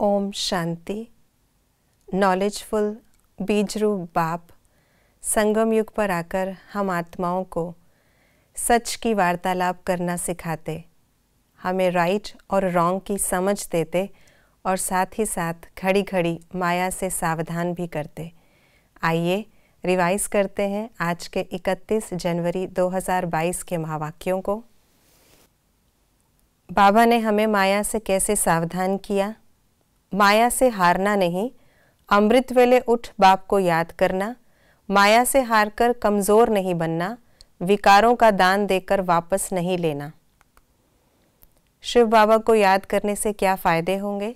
ओम शांति knowledgeful बीजरू बाप संगम युग पर आकर हम आत्माओं को सच की वार्तालाप करना सिखाते हमें राइट और रॉन्ग की समझ देते और साथ ही साथ घड़ी घड़ी माया से सावधान भी करते आइए रिवाइज करते हैं आज के 31 जनवरी 2022 के महावाक्यों को बाबा ने हमें माया से कैसे सावधान किया माया से हारना नहीं अमृत वेले उठ बाप को याद करना माया से हारकर कमज़ोर नहीं बनना विकारों का दान देकर वापस नहीं लेना शिव बाबा को याद करने से क्या फ़ायदे होंगे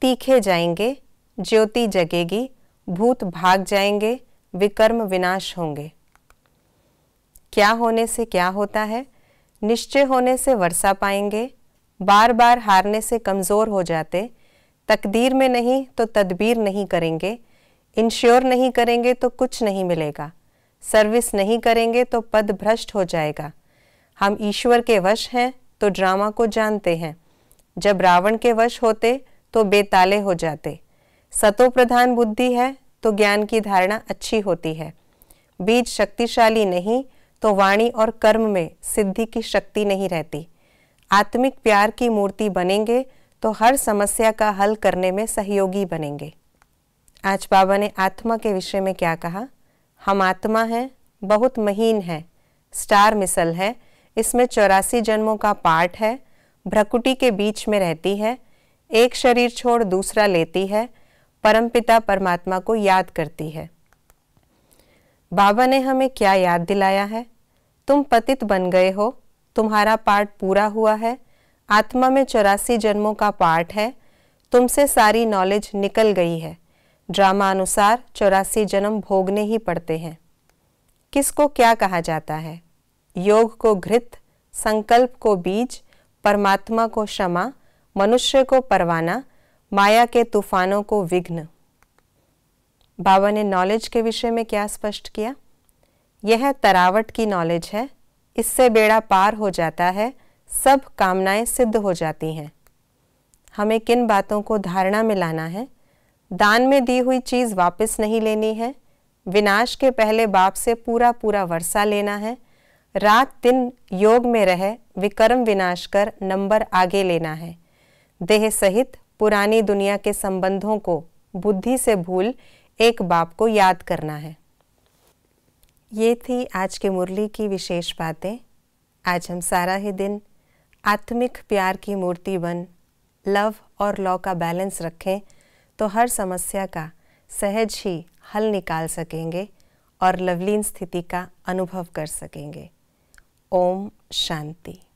तीखे जाएंगे ज्योति जगेगी भूत भाग जाएंगे विकर्म विनाश होंगे क्या होने से क्या होता है निश्चय होने से वर्षा पाएंगे बार बार हारने से कमज़ोर हो जाते तकदीर में नहीं तो तदबीर नहीं करेंगे इंश्योर नहीं करेंगे तो कुछ नहीं मिलेगा सर्विस नहीं करेंगे तो पद भ्रष्ट हो जाएगा हम ईश्वर के वश हैं तो ड्रामा को जानते हैं जब रावण के वश होते तो बेताले हो जाते सतो प्रधान बुद्धि है तो ज्ञान की धारणा अच्छी होती है बीज शक्तिशाली नहीं तो वाणी और कर्म में सिद्धि की शक्ति नहीं रहती आत्मिक प्यार की मूर्ति बनेंगे तो हर समस्या का हल करने में सहयोगी बनेंगे आज बाबा ने आत्मा के विषय में क्या कहा हम आत्मा हैं बहुत महीन है स्टार मिसल है इसमें चौरासी जन्मों का पार्ट है भ्रकुटी के बीच में रहती है एक शरीर छोड़ दूसरा लेती है परमपिता परमात्मा को याद करती है बाबा ने हमें क्या याद दिलाया है तुम पतित बन गए हो तुम्हारा पार्ट पूरा हुआ है आत्मा में चौरासी जन्मों का पाठ है तुमसे सारी नॉलेज निकल गई है ड्रामा अनुसार चौरासी जन्म भोगने ही पड़ते हैं किसको क्या कहा जाता है योग को घृत संकल्प को बीज परमात्मा को क्षमा मनुष्य को परवाना माया के तूफानों को विघ्न बाबा ने नॉलेज के विषय में क्या स्पष्ट किया यह तरावट की नॉलेज है इससे बेड़ा पार हो जाता है सब कामनाएं सिद्ध हो जाती हैं हमें किन बातों को धारणा में लाना है दान में दी हुई चीज़ वापस नहीं लेनी है विनाश के पहले बाप से पूरा पूरा वर्षा लेना है रात दिन योग में रह विकर्म विनाश कर नंबर आगे लेना है देह सहित पुरानी दुनिया के संबंधों को बुद्धि से भूल एक बाप को याद करना है ये थी आज के मुरली की विशेष बातें आज हम सारा ही दिन आत्मिक प्यार की मूर्ति बन लव और लॉ का बैलेंस रखें तो हर समस्या का सहज ही हल निकाल सकेंगे और लवलीन स्थिति का अनुभव कर सकेंगे ओम शांति